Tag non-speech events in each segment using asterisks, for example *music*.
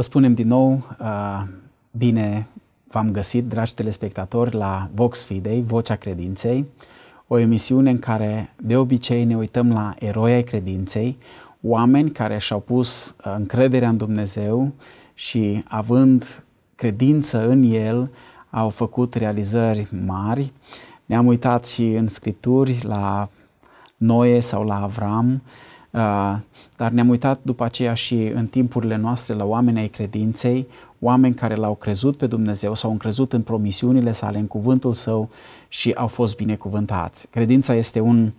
Vă spunem din nou uh, bine v-am găsit, dragi telespectatori, la Vox Fidei, Vocea Credinței, o emisiune în care de obicei ne uităm la eroi ai credinței, oameni care și-au pus uh, încrederea în Dumnezeu și având credință în El, au făcut realizări mari. Ne-am uitat și în Scripturi la Noe sau la Avram, Uh, dar ne-am uitat după aceea și în timpurile noastre la oamenii ai credinței, oameni care l-au crezut pe Dumnezeu, s-au încrezut în promisiunile sale, în cuvântul său și au fost binecuvântați. Credința este un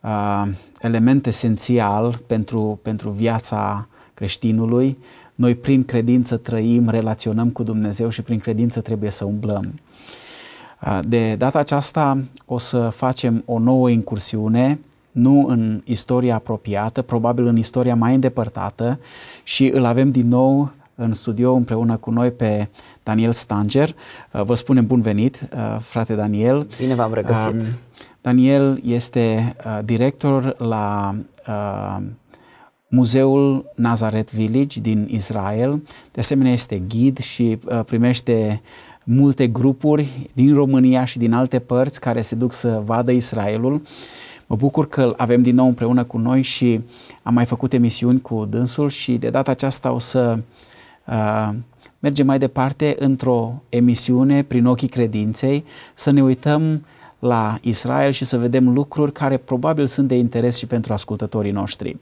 uh, element esențial pentru, pentru viața creștinului. Noi prin credință trăim, relaționăm cu Dumnezeu și prin credință trebuie să umblăm. Uh, de data aceasta o să facem o nouă incursiune nu în istoria apropiată, probabil în istoria mai îndepărtată și îl avem din nou în studio împreună cu noi pe Daniel Stanger. Uh, vă spunem bun venit, uh, frate Daniel. Bine v-am regăsit. Um, Daniel este uh, director la Muzeul Nazaret Village din Israel. De asemenea, este ghid și primește multe grupuri din România și din alte părți care se duc să vadă Israelul. Uh, Mă bucur că îl avem din nou împreună cu noi și am mai făcut emisiuni cu dânsul și de data aceasta o să uh, mergem mai departe într-o emisiune prin ochii credinței, să ne uităm la Israel și să vedem lucruri care probabil sunt de interes și pentru ascultătorii noștri.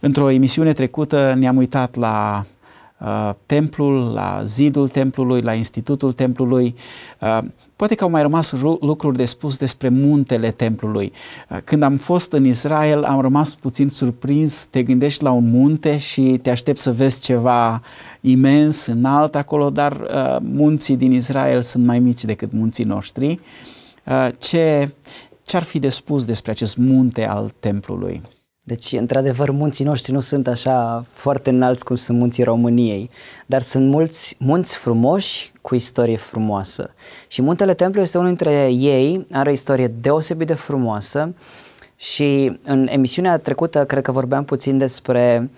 Într-o emisiune trecută ne-am uitat la Uh, templul, la zidul templului, la institutul templului. Uh, poate că au mai rămas lucruri de spus despre muntele templului. Uh, când am fost în Israel, am rămas puțin surprins. Te gândești la un munte și te aștepți să vezi ceva imens, înalt acolo, dar munții din Israel sunt mai mici decât munții noștri. ce, ce ar fi de spus despre acest munte al templului? Deci, într-adevăr, munții noștri nu sunt așa foarte înalți cum sunt munții României, dar sunt mulți munți frumoși cu istorie frumoasă. Și Muntele Templu este unul dintre ei, are o istorie deosebit de frumoasă și în emisiunea trecută cred că vorbeam puțin despre uh,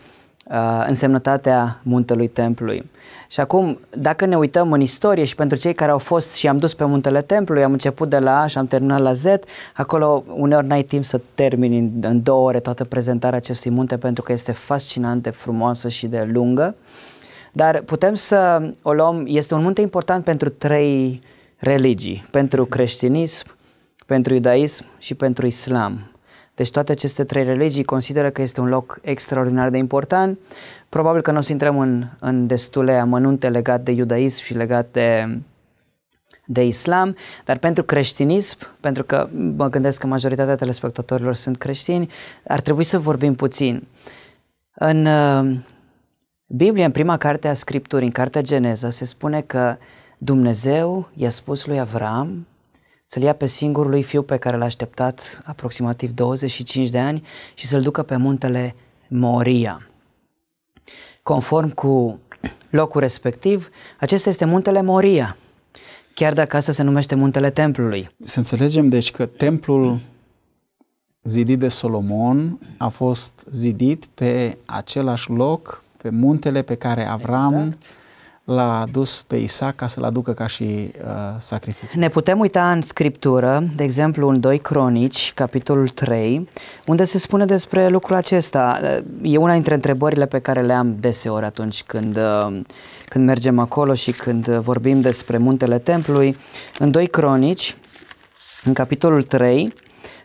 Uh, însemnătatea muntelui Templului. Și acum, dacă ne uităm în istorie și pentru cei care au fost și am dus pe muntele Templului, am început de la A și am terminat la Z, acolo uneori n-ai timp să termini în, în două ore toată prezentarea acestui munte pentru că este fascinant de frumoasă și de lungă. Dar putem să o luăm, este un munte important pentru trei religii, pentru creștinism, pentru iudaism și pentru islam. Deci toate aceste trei religii consideră că este un loc extraordinar de important. Probabil că nu o să intrăm în, în destule amănunte legate de iudaism și legat de de islam, dar pentru creștinism, pentru că mă gândesc că majoritatea telespectatorilor sunt creștini, ar trebui să vorbim puțin. În uh, Biblie, în prima carte a Scripturii, în cartea Geneza, se spune că Dumnezeu i-a spus lui Avram să-l ia pe singurului fiu pe care l-a așteptat aproximativ 25 de ani și să-l ducă pe muntele Moria. Conform cu locul respectiv, acesta este muntele Moria, chiar dacă asta se numește muntele Templului. Să înțelegem deci că Templul zidit de Solomon a fost zidit pe același loc, pe muntele pe care Avram exact l-a dus pe Isaac ca să-l aducă ca și uh, sacrificiu. Ne putem uita în scriptură, de exemplu în 2 Cronici, capitolul 3, unde se spune despre lucrul acesta. E una dintre întrebările pe care le am deseori atunci când, uh, când mergem acolo și când vorbim despre muntele templului. În 2 Cronici, în capitolul 3,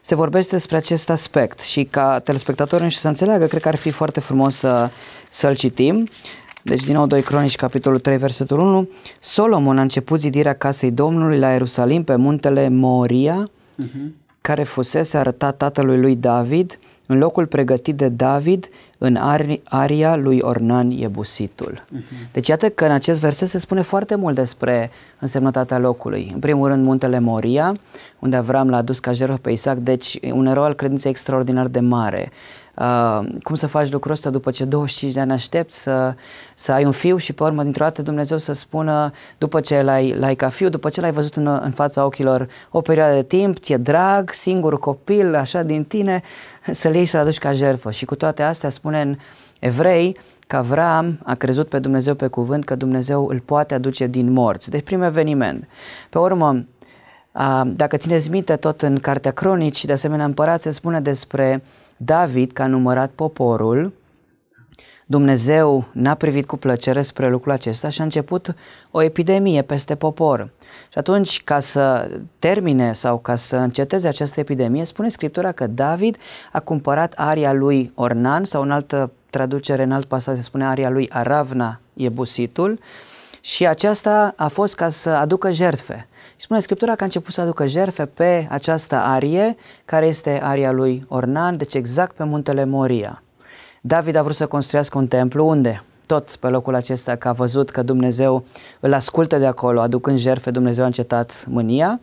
se vorbește despre acest aspect și ca telespectatorii și să înțeleagă, cred că ar fi foarte frumos să, să-l citim. Deci din nou 2 Cronici, capitolul 3, versetul 1. Solomon a început zidirea casei Domnului la Ierusalim pe muntele Moria, uh-huh. care fusese arătat tatălui lui David, în locul pregătit de David, în aria lui Ornan Iebusitul. Uh-huh. Mhm. Deci iată că în acest verset se spune foarte mult despre însemnătatea locului. În primul rând muntele Moria, unde Avram l-a adus ca jertfă pe Isaac, deci un erou al credinței extraordinar de mare uh, cum să faci lucrul ăsta după ce 25 de ani aștepți să, să ai un fiu și pe urmă dintr-o dată Dumnezeu să spună după ce l-ai, l-ai ca fiu, după ce l-ai văzut în, în fața ochilor o perioadă de timp, ți-e drag, singur copil, așa din tine, *laughs* să-l iei să-l aduci ca jerfă. Și cu toate astea spune în evrei că Avram a crezut pe Dumnezeu pe cuvânt că Dumnezeu îl poate aduce din morți. Deci prim eveniment. Pe urmă, dacă țineți minte tot în Cartea Cronici și de asemenea împărat se spune despre uh, David, că a numărat poporul, Dumnezeu n-a privit cu plăcere spre lucrul acesta și a început o epidemie peste popor. Și atunci, ca să termine sau ca să înceteze această epidemie, spune Scriptura că David a cumpărat aria lui Ornan sau în altă traducere, în alt pasaj se spune aria lui Aravna, Ebusitul, și aceasta a fost ca să aducă jertfe. Și spune Scriptura că a început să aducă jerfe pe această arie, care este aria lui Ornan, deci exact pe muntele Moria. David a vrut să construiască un templu unde? Tot pe locul acesta, că a văzut că Dumnezeu îl ascultă de acolo, aducând jerfe, Dumnezeu a încetat mânia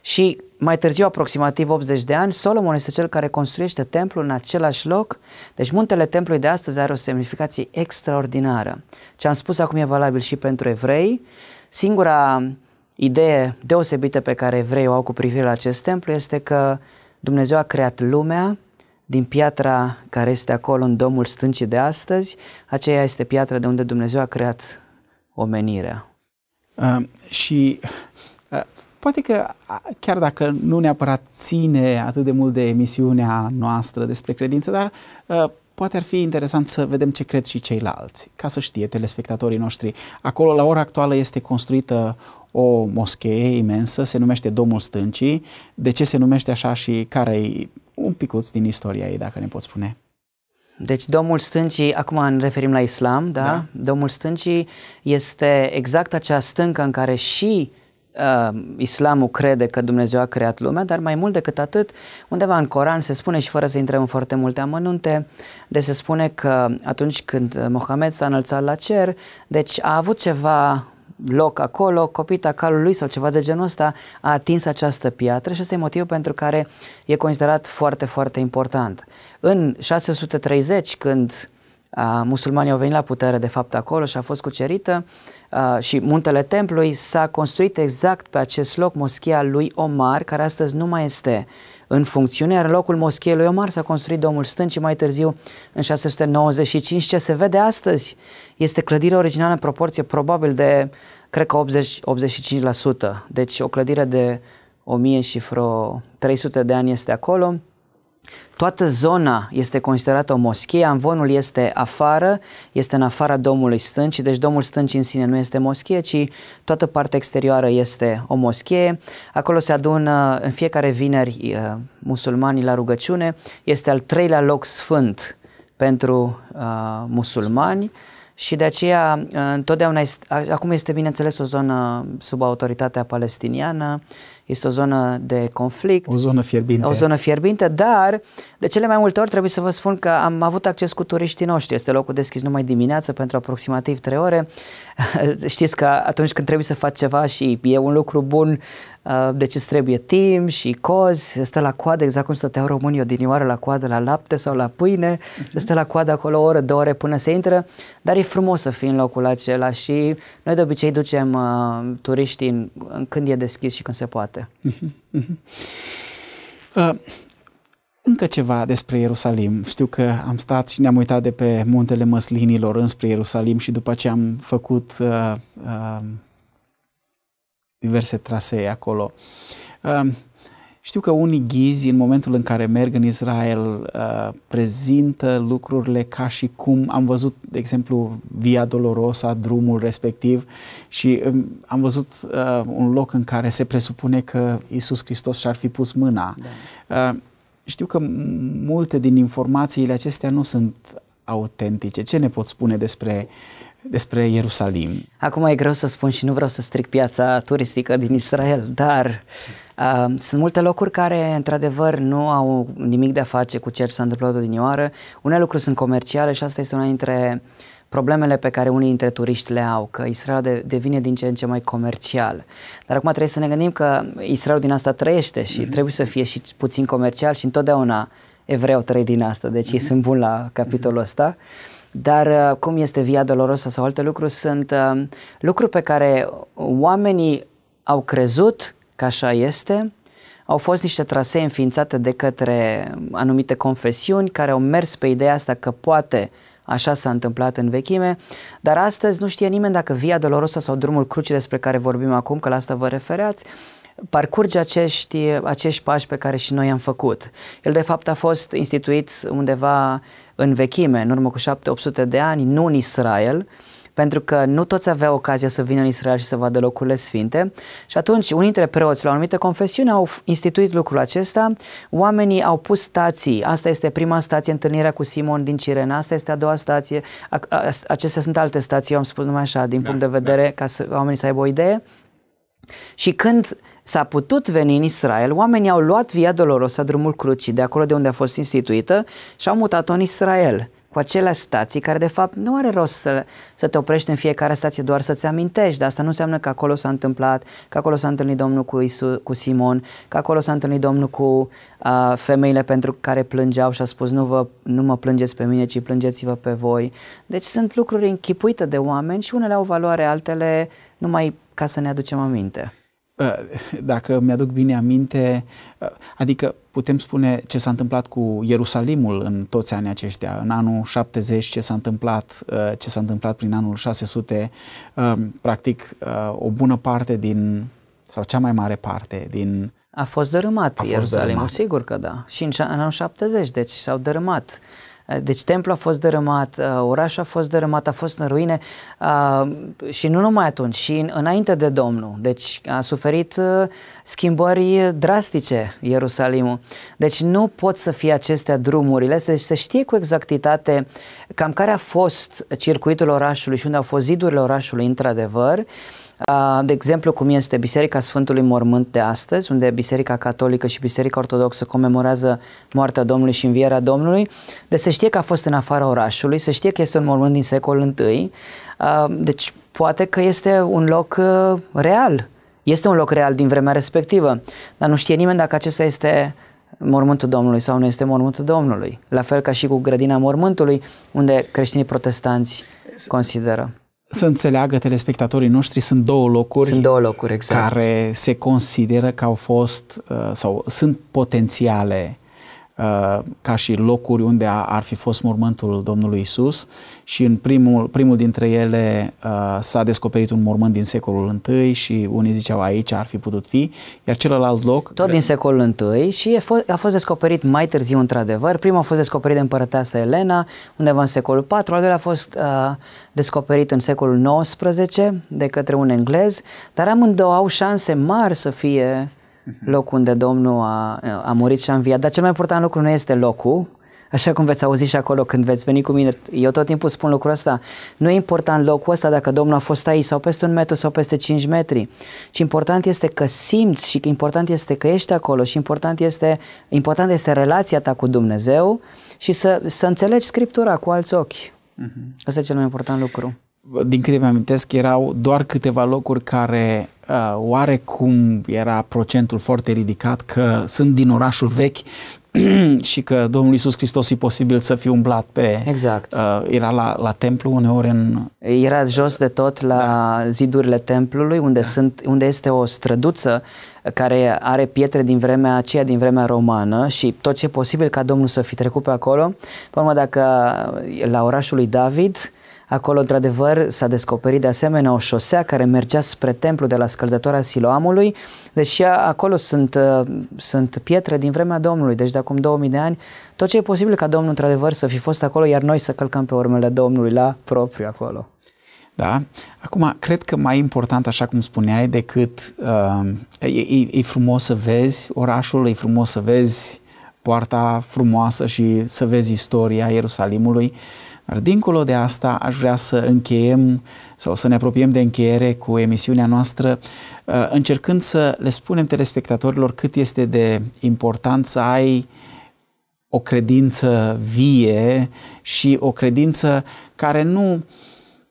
și mai târziu, aproximativ 80 de ani, Solomon este cel care construiește templul în același loc. Deci muntele templului de astăzi are o semnificație extraordinară. Ce am spus acum e valabil și pentru evrei. Singura idee deosebită pe care evreii o au cu privire la acest templu este că Dumnezeu a creat lumea din piatra care este acolo în domul stâncii de astăzi, aceea este piatra de unde Dumnezeu a creat omenirea. Uh, și uh, poate că chiar dacă nu neapărat ține atât de mult de emisiunea noastră despre credință, dar uh, poate ar fi interesant să vedem ce cred și ceilalți, ca să știe telespectatorii noștri. Acolo, la ora actuală, este construită o moschee imensă, se numește Domul Stâncii. De ce se numește așa și care-i un picuț din istoria ei, dacă ne poți spune? Deci Domul Stâncii, acum ne referim la islam, da? da? Domul Stâncii este exact acea stâncă în care și uh, islamul crede că Dumnezeu a creat lumea, dar mai mult decât atât, undeva în Coran se spune și fără să intrăm în foarte multe amănunte, de se spune că atunci când Mohamed s-a înălțat la cer, deci a avut ceva loc acolo, copita calului sau ceva de genul ăsta a atins această piatră și ăsta e motivul pentru care e considerat foarte, foarte important. În 630, când a, musulmanii au venit la putere de fapt acolo și a fost cucerită a, și muntele templului s-a construit exact pe acest loc moschia lui Omar, care astăzi nu mai este uh, în funcțiune, iar în locul moscheei lui Omar s-a construit domnul și mai târziu în 695. Ce se vede astăzi este clădirea originală în proporție probabil de, cred că 80-85%, deci o clădire de 1000 și vreo 300 de ani este acolo. Toată zona este considerată o moschee. amvonul este afară, este în afara domului stânci, deci domul stânci în sine nu este moschee, ci toată partea exterioară este o moschee. Acolo se adună în fiecare vineri uh, musulmanii la rugăciune, este al treilea loc sfânt pentru uh, musulmani și de aceea uh, întotdeauna, este, acum este bineînțeles o zonă sub autoritatea palestiniană, uh, este o zonă de conflict. O zonă fierbinte. O zonă fierbinte, dar de cele mai multe ori trebuie să vă spun că am avut acces cu turiștii noștri. Este locul deschis numai dimineață pentru aproximativ 3 ore. *laughs* Știți că atunci când trebuie să faci ceva și e un lucru bun, Uh, deci îți trebuie timp și cozi, se stă la coadă, exact cum stăteau românii odinioară la coadă la lapte sau la pâine, uh-huh. se stă la coadă acolo o oră, două ore până se intră, dar e frumos să fii în locul acela și noi de obicei ducem uh, turiștii în, în când e deschis și când se poate. Uh-huh. Uh-huh. Uh, încă ceva despre Ierusalim. Știu că am stat și ne-am uitat de pe muntele măslinilor înspre Ierusalim și după ce am făcut uh, uh, diverse trasee acolo. Știu că unii ghizi, în momentul în care merg în Israel, uh, prezintă lucrurile ca și cum am văzut, de exemplu, Via Dolorosa, drumul respectiv, și um, am văzut uh, un loc în care se presupune că Isus Hristos și-ar fi pus mâna. Da. Uh, știu că multe din informațiile acestea nu sunt autentice. Ce ne pot spune despre uh, despre Ierusalim. Acum e greu să spun și nu vreau să stric piața turistică din Israel, dar uh, sunt multe locuri care, într-adevăr, nu au nimic de a face cu ce s-a întâmplat odinioară. Unele lucruri sunt comerciale și asta este una dintre problemele pe care unii dintre turiști le au, că Israel de, devine din ce în ce mai comercial. Dar acum trebuie să ne gândim că Israel din asta trăiește și mm-hmm. trebuie să fie și puțin comercial și întotdeauna evreu trăi din asta, deci mm-hmm. ei mhm. sunt buni la capitolul mm-hmm. ăsta. Dar uh, cum este Via Dolorosa sau alte lucruri, sunt uh, lucruri pe care oamenii au crezut că așa este, au fost niște trasee înființate de către anumite confesiuni care au mers pe ideea asta că poate Așa s-a întâmplat în vechime, dar astăzi nu știe nimeni dacă Via Dolorosa sau Drumul Crucii despre care vorbim acum, că la asta vă refereați, parcurge acești, acești pași pe care și noi am făcut. El, de fapt, a fost instituit undeva în vechime, în urmă cu 7 de ani, nu în Israel, pentru că nu toți aveau ocazia să vină în Israel și să vadă locurile sfinte și atunci unii dintre preoți la o anumită confesiune au instituit lucrul acesta, oamenii au pus stații, asta este prima stație, întâlnirea cu Simon din Cirena, asta este a doua stație, acestea sunt alte stații, eu am spus numai așa, din da, punct de da. vedere, da. ca să, oamenii să aibă o idee, și când s-a putut veni în Israel, oamenii au luat Via dolorosă drumul crucii, de acolo de unde a fost instituită, și au mutat-o în Israel cu acelea stații care de fapt nu are rost să, să te oprești în fiecare stație doar să-ți amintești, dar asta nu înseamnă că acolo s-a întâmplat, că acolo s-a întâlnit Domnul cu, Isu, cu Simon, că acolo s-a întâlnit Domnul cu uh, femeile pentru care plângeau și a spus nu, vă, nu mă plângeți pe mine, ci plângeți-vă pe voi. Deci sunt lucruri închipuite de oameni și unele au valoare, altele nu mai ca să ne aducem aminte? Uh, dacă mi-aduc bine aminte, uh, adică putem spune ce s-a întâmplat cu Ierusalimul în toți anii aceștia, în anul 70 ce s-a întâmplat, uh, ce s-a întâmplat prin anul 600, practic o bună parte din sau cea mai mare parte din a fost dărâmat a Ierusalimul, dărâmat. sigur că da. Și în, în anul 70, deci s-au dărâmat deci templul a fost dărâmat, uh, orașul a fost dărâmat, a fost în ruine uh, și nu numai atunci, și înainte de Domnul. Deci a suferit uh, schimbări drastice Ierusalimul. Deci nu pot să fie acestea drumurile, deci să știe cu exactitate cam care a fost circuitul orașului și unde au fost zidurile orașului într-adevăr, de exemplu cum este Biserica Sfântului Mormânt de astăzi, unde Biserica Catolică și Biserica Ortodoxă comemorează moartea Domnului și învierea Domnului, de se știe că a fost în afara orașului, se știe că este un mormânt din secolul I, deci poate că este un loc real, este un loc real din vremea respectivă, dar nu știe nimeni dacă acesta este mormântul Domnului sau nu este mormântul Domnului. La fel ca și cu grădina mormântului, unde creștinii protestanți consideră să înțeleagă telespectatorii noștri, sunt două locuri, sunt două locuri exact. care se consideră că au fost uh, sau sunt potențiale Uh, ca și locuri unde ar fi fost mormântul Domnului Isus și în primul, primul dintre ele uh, s-a descoperit un mormânt din secolul I și unii ziceau aici ar fi putut fi, iar celălalt loc... Tot din secolul I și a fost descoperit mai târziu într-adevăr. Primul a fost descoperit de împărăteasa Elena undeva în secolul IV, al doilea a fost uh, descoperit în secolul XIX de către un englez, dar amândouă au șanse mari să fie Mhm. locul unde Domnul a, a murit și a înviat. Dar cel mai important lucru nu este locul, așa cum veți auzi și acolo când veți veni cu mine. Eu tot timpul spun lucrul ăsta. Nu e important locul ăsta dacă Domnul a fost aici sau peste un metru sau peste 5 metri, ci important este că simți și important este că ești acolo și important este, important este relația ta cu Dumnezeu și să, să înțelegi Scriptura cu alți ochi. Uh-huh. Mhm. Asta e cel mai important lucru din câte mi-amintesc, erau doar câteva locuri care uh, oarecum era procentul foarte ridicat că sunt din orașul vechi *clears throat* și că Domnul Iisus Hristos e posibil să fie umblat pe... Exact. Uh, era la, la templu uneori în... Era jos de tot la da. zidurile templului unde, da. sunt, unde este o străduță care are pietre din vremea aceea, din vremea romană și tot ce e posibil ca Domnul să fi trecut pe acolo. Pe urmă, dacă la orașul lui David Acolo, într-adevăr, s-a descoperit de asemenea o șosea care mergea spre templu de la scăldătoarea Siloamului, deși acolo sunt, uh, sunt pietre din vremea Domnului, deci de acum 2000 de ani, tot ce e posibil ca Domnul într-adevăr să fi fost acolo, iar noi să călcăm pe urmele Domnului la propriu acolo. Da? Acum, cred că mai important, așa cum spuneai, decât uh, e, e frumos să vezi orașul, e frumos să vezi poarta frumoasă și să vezi istoria Ierusalimului, uh, dar dincolo de asta, aș vrea să încheiem sau să ne apropiem de încheiere cu emisiunea noastră, uh, încercând să le spunem telespectatorilor cât este de important să ai o credință vie și o credință care nu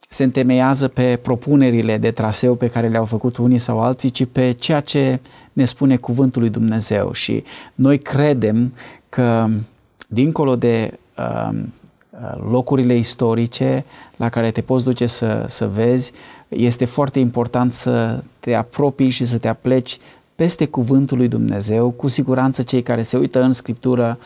se întemeiază pe propunerile de traseu pe care le-au făcut unii sau alții, ci pe ceea ce ne spune Cuvântul lui Dumnezeu. Și noi credem că, dincolo de uh, Uh, locurile istorice la care te poți duce să, să vezi, este foarte important să te apropii și să te apleci peste cuvântul lui Dumnezeu. Cu siguranță cei care se uită în Scriptură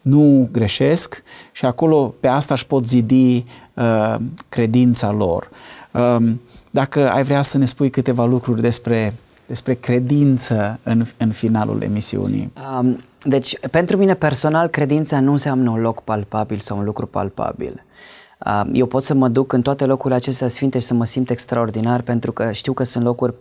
nu greșesc și acolo pe asta își pot zidi uh, credința lor. Uh, dacă ai vrea să ne spui câteva lucruri despre, despre credință în, în finalul emisiunii. Um deci, pentru mine personal, credința nu înseamnă un loc palpabil sau un lucru palpabil. Eu pot să mă duc în toate locurile acestea sfinte și să mă simt extraordinar pentru că știu că sunt locuri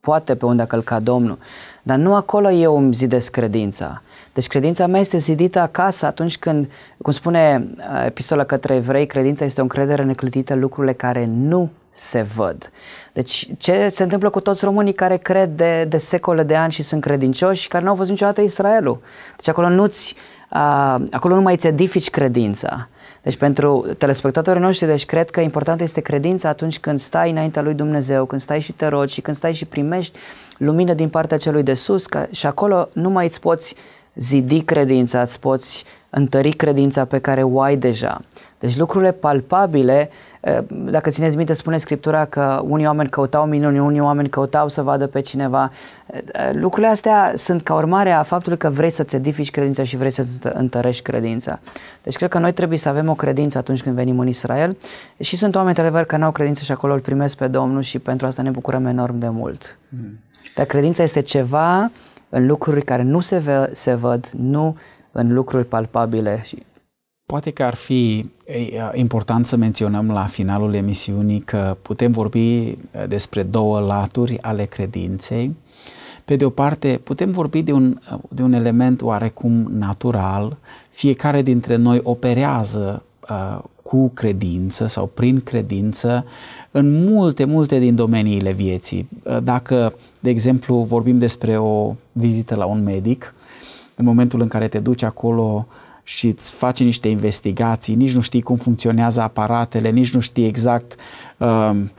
poate pe unde a călcat Domnul, dar nu acolo eu îmi zidesc credința. Deci credința mea este zidită acasă atunci când, cum spune epistola către evrei, credința este o încredere neclătită lucrurile care nu se văd. Deci ce se întâmplă cu toți românii care cred de, de secole de ani și sunt credincioși și care n-au văzut niciodată Israelul? Deci acolo nu-ți, a, acolo nu mai ți edifici credința. Deci pentru telespectatorii noștri, deci cred că importantă este credința atunci când stai înaintea lui Dumnezeu, când stai și te rogi și când stai și primești lumină din partea celui de sus că, și acolo nu mai îți poți zidi credința, îți poți întări credința pe care o ai deja. Deci lucrurile palpabile Ehm, dacă țineți minte, spune Scriptura că unii oameni căutau minuni, unii oameni căutau să vadă pe cineva. Ehm, lucrurile astea sunt ca urmare a faptului că vrei să-ți edifici credința și vrei să-ți întărești credința. Deci cred că noi trebuie să avem o credință atunci când venim în Israel și sunt oameni, într-adevăr, care n-au credință și acolo îl primesc pe Domnul și pentru asta ne bucurăm enorm de mult. Hmm. Dar credința este ceva în lucruri care nu se, vă se văd, nu în lucruri palpabile și Poate că ar fi important să menționăm la finalul emisiunii că putem vorbi despre două laturi ale credinței. Pe de o parte, putem vorbi de un, de un element oarecum natural. Fiecare dintre noi operează uh, cu credință sau prin credință în multe, multe din domeniile vieții. Dacă, de exemplu, vorbim despre o vizită la un medic, în momentul în care te duci acolo, uh, și îți faci niște investigații, nici nu știi cum funcționează aparatele, nici nu știi exact um,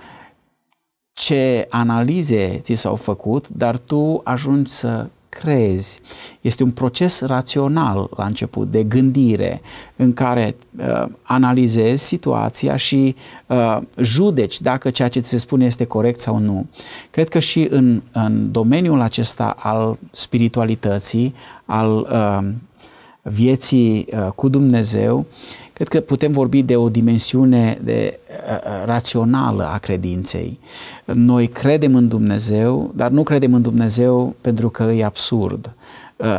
ce analize ți s-au făcut, dar tu ajungi să crezi. Este un proces rațional la început, de gândire, în care uh, analizezi situația și uh, judeci dacă ceea ce ți se spune este corect sau nu. Cred că și în, în domeniul acesta al spiritualității, al uh, vieții uh, cu Dumnezeu, cred că putem vorbi de o dimensiune de, uh, uh, rațională a credinței. Noi credem în Dumnezeu, dar nu credem în Dumnezeu pentru că e absurd.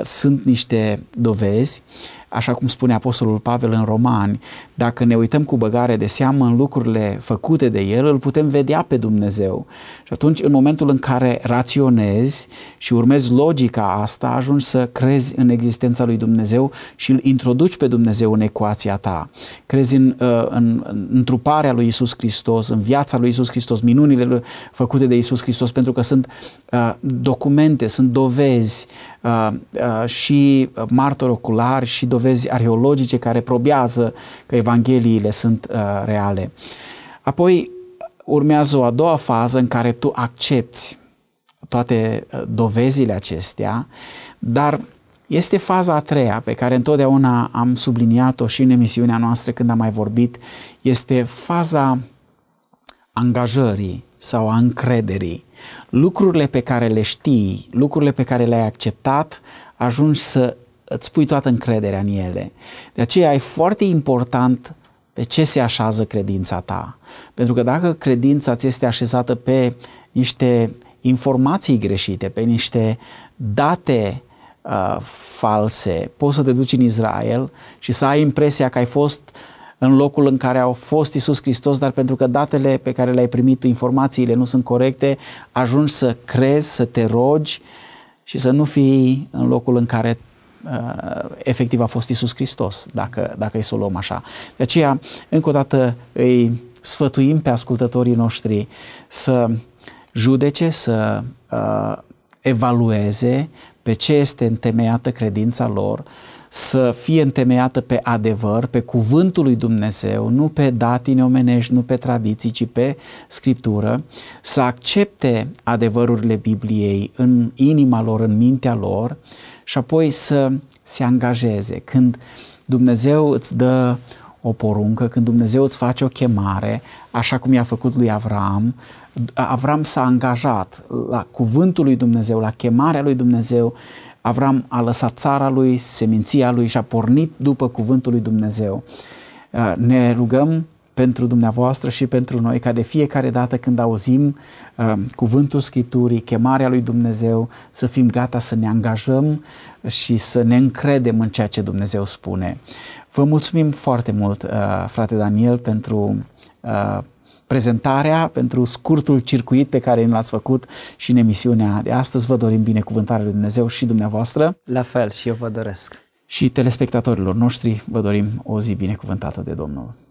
Sunt niște dovezi așa cum spune Apostolul Pavel în Romani, dacă ne uităm cu băgare de seamă în lucrurile făcute de El, îl putem vedea pe Dumnezeu. Și atunci, în momentul în care raționezi și urmezi logica asta, ajungi să crezi în existența lui Dumnezeu și îl introduci pe Dumnezeu în ecuația ta. Crezi în, uh, în, în întruparea lui Isus Hristos, în viața lui Isus Hristos, minunile lui, făcute de Isus Hristos, pentru că sunt uh, documente, sunt dovezi uh, uh, și martor ocular și dovezi arheologice care probează că Evangheliile sunt uh, reale. Apoi urmează o a doua fază în care tu accepti toate uh, dovezile acestea, dar este faza a treia pe care întotdeauna am subliniat-o și în emisiunea noastră când am mai vorbit, este faza angajării sau a încrederii. Lucrurile pe care le știi, lucrurile pe care le-ai acceptat, ajungi să îți pui toată încrederea în ele. De aceea e foarte important pe ce se așează credința ta. Pentru că dacă credința ți este așezată pe niște informații greșite, pe niște date uh, false, poți să te duci în Israel și să ai impresia că ai fost în locul în care au fost Isus Hristos, dar pentru că datele pe care le-ai primit, informațiile nu sunt corecte, ajungi să crezi, să te rogi și să nu fii în locul în care Uh, efectiv a fost Isus Hristos, dacă, dacă e să o luăm așa. De aceea, încă o dată, îi sfătuim pe ascultătorii noștri să judece, să uh, evalueze pe ce este întemeiată credința lor, să fie întemeiată pe adevăr, pe cuvântul lui Dumnezeu, nu pe datini omenești, nu pe tradiții, ci pe scriptură, să accepte adevărurile Bibliei în inima lor, în mintea lor și apoi să se angajeze. Când Dumnezeu îți dă o poruncă, când Dumnezeu îți face o chemare, așa cum i-a făcut lui Avram, Avram s-a angajat la cuvântul lui Dumnezeu, la chemarea lui Dumnezeu, Avram a lăsat țara lui, seminția lui și a pornit după cuvântul lui Dumnezeu. Ne rugăm pentru dumneavoastră și pentru noi, ca de fiecare dată când auzim uh, cuvântul Scripturii, chemarea lui Dumnezeu, să fim gata să ne angajăm și să ne încredem în ceea ce Dumnezeu spune. Vă mulțumim foarte mult, uh, frate Daniel, pentru uh, prezentarea, pentru scurtul circuit pe care l-ați făcut și în emisiunea de astăzi. Vă dorim binecuvântare lui Dumnezeu și dumneavoastră. La fel și eu vă doresc. Și telespectatorilor noștri vă dorim o zi binecuvântată de Domnul.